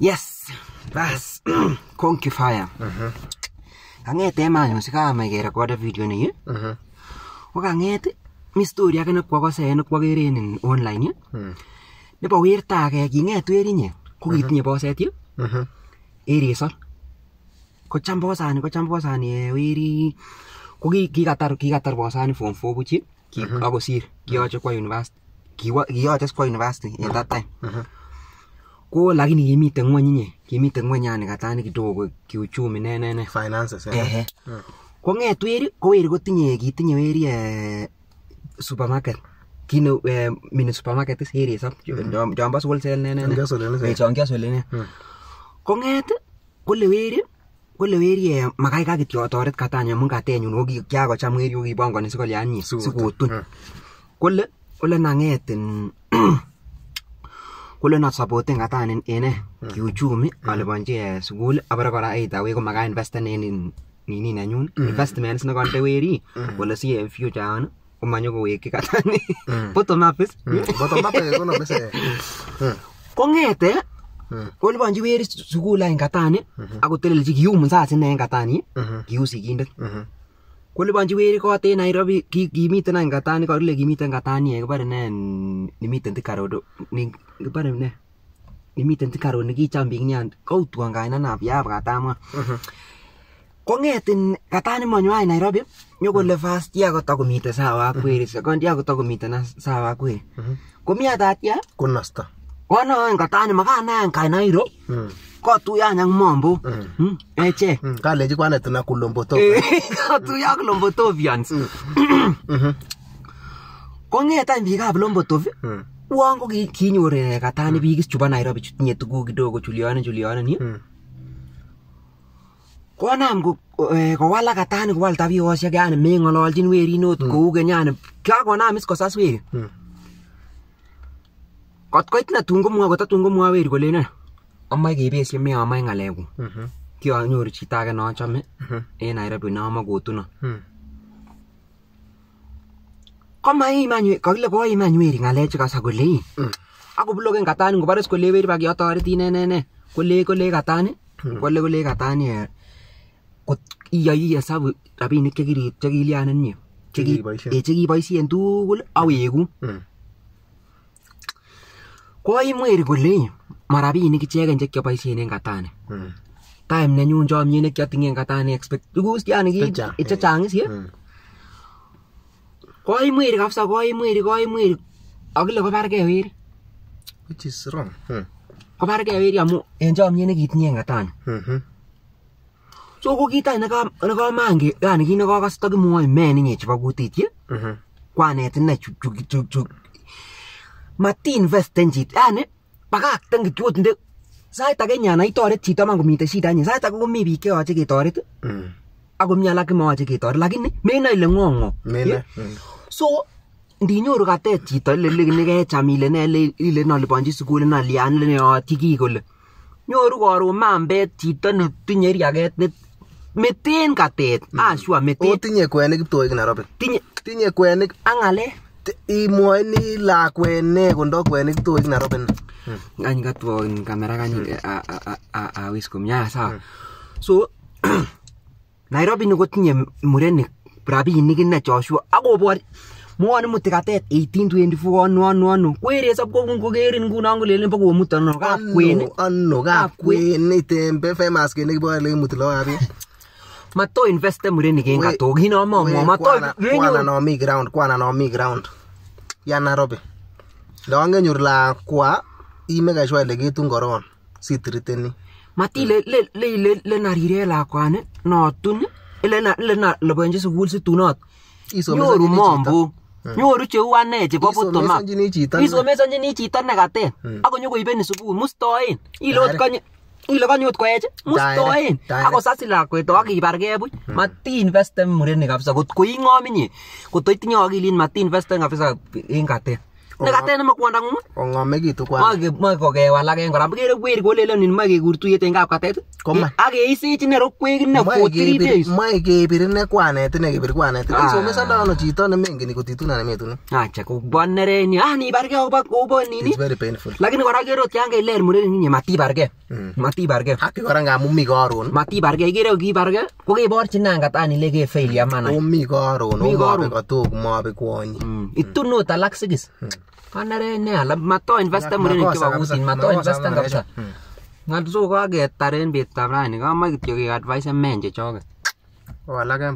Yes, that's Conkifier. Uh-huh. Kang'et emanyu sikame kerekoda video ni uh-huh. ko kang'et mi story ake nekwakose nekwakere en online hmm. nebo werto ake king'et werinye kokitinye boset erisor uh-huh. uh-huh. eresor kocham bosani kocham bosani eh, weri ko kikatar kikatar bosani form four buch uh-huh. akosir kiyoche kwa university kiyoche kwa university en that time uh-huh ko lakini kimite ngweny inye kimite ngweny ani katani kidogo kiuchumi ne ne ne finances eh eh ko nget weri ko weri kotinye kitinye weri eh, supermarket kino eh, mini supermarket is here sab mm. jombo wholesale ne ne ne chon kiasole ne mm. ko nget kole weri kole weri eh, makai ka kityo toret katanya amun katenyun ko kiakocham weri ko kibongoni sikolyanyi sikotun kole mm. kole nangetin kole not supporting katanin ine hmm. kiuchumi hmm. aliponchi eh, sukul abore kora aidha wei komakaa investen en nini nenyun hmm. investments nekonde weri kole si en eh, future on komanyo kowekyi katani bottom up is bottom up kong'ete koliponchi weri sukul any katani akotelelchi kiu mzazi ine en katani kiu sikindet kolipanchi werikot en Nairobi kimiten any katani kokile kimiten katani kibore ne nimiten Thika ni kibore ne nimiten Thika Road nikicham biik nia koutwon kainanap yabwat amwa mhm. kong'etin katani monywan Nairobi nyokole first year kotakomiten sawa ak mhm. weri second year kotakomiten sawa ak weri mhm. komi atat ya konosto kono katani makanayan kainairo kotuyon mm. hmm? mm, eh, ak mambo eche kalechi kwanet na kulombotop kotuyo ak lombotopians mm. mm-hmm. konget any biik ab lombotop uwon ko kinyor eh, katani biik chubo nairobi chutinye tuguk kidogo chulionin chulionin konam eh, kowal ak katani kowal tabioshek yani meng'ololchin werin ot kou keny yani kakonam is kosas weri kot koit netun komwoe kotatun komwoe weri kolenen amache kebesye meamae ng'alekuk kianyoru chito age neachome en Nairobi neamache kotunon komaiim any kakile koim any weri ng'alechu kasa kolein akobloken katani ngobares kole weri pa kiotoretin ne ne ne kole kole katani kole kole katani kot iyoi hesabu rabinik chekiri chekilyanin nye chekiboisien tugul aweku koim weri kolein marabinik ichegen chekioboisien en katani mm. time nenyun chomyet nekioting'en katani expect tuguk yani ki chechang is ye mm. koimweri kabisa koimweri koimweri akile kobargei weri which is wrong hmm. kobargei weri amu en chomyet nekitinye en katani mm -hmm. so ko kit any nekamange yani kit nekakase takimwoe men inye chebo kutit ye mm -hmm. kwanet inei matinvesten chit yani bakakten kityot nde sait age nyana itoret chito makomiten shida inye sait age komi biik cheyoche ketoret akomi alak komoyoche ketoret lakini menoe ile ng'o ng'o so ndinyoru katet chito lelekini kecham ile ne ile noliponchi sukul nolian leneyotyi kii kole nyoru koron mambet chito netinye riaket ne meten katet ashua meten otinye kwenik kiptoik Nairobi tinye tinye kwenik ak ng'alek imwoini lakwet ne kondo kwenik tuik Nairobi hmm. any katwon kamera kany hmm. awis komie ah, sawa hmm. so Nairobi ni kotinye murenik rabinik inei Joshua akobor mwone muti katet 1824 ano ano ano kweresop ko ngokerin nguno kolelen bo komuton ano ano kapkwen itembe famous kene kibole muti lagok ab mato investe murenik en katok kinomomwo matokwana eh, nomi ground kwana nomi ground ya nairobi longenyor lakwa imekeshwa ile kitun koron sitriteni matile le le le le narire lakwani notun ile na ile na loboenji sukul situnot nyoru mombu mm. nyoru cheu ane chebo butoma isomesonchini chito nekatet mm. akonyokoibeni sukul mustoen ilot konye iliponi ot koech mustoen ako sasin lakwet ak kibargee buch matinvesten murenik kabisa kot ko ing'om inye kot itinye akilit matinvesten kabisa en katet nakatena makwondangung ongome kitu moe kokee walak en kora kere wer kolelenin moe kekur tuyet en kapkatet ak keisech ine rokwek ine for three days moe kebir ine kwanet ine So kwanet isomesondo ano chito nemengeni kotitun anan metun acha kobonere ni ah nibarge obo obo nini lakini kora kere ot yan keiler murenik inye matibarge matibarge haki kora ngamun mi koron matibarge ikere kokibarge kokeborchin angat an Mumi kefail yamanai omi koron omobe kotok mobe kwonyi itun ot alak sigis kanerenee ale matoinvesten murenik chebo kutit matoinvesten kabisa ngal so kaketar en betutab raini kamach kityo keadvaisen men chechoket o alak en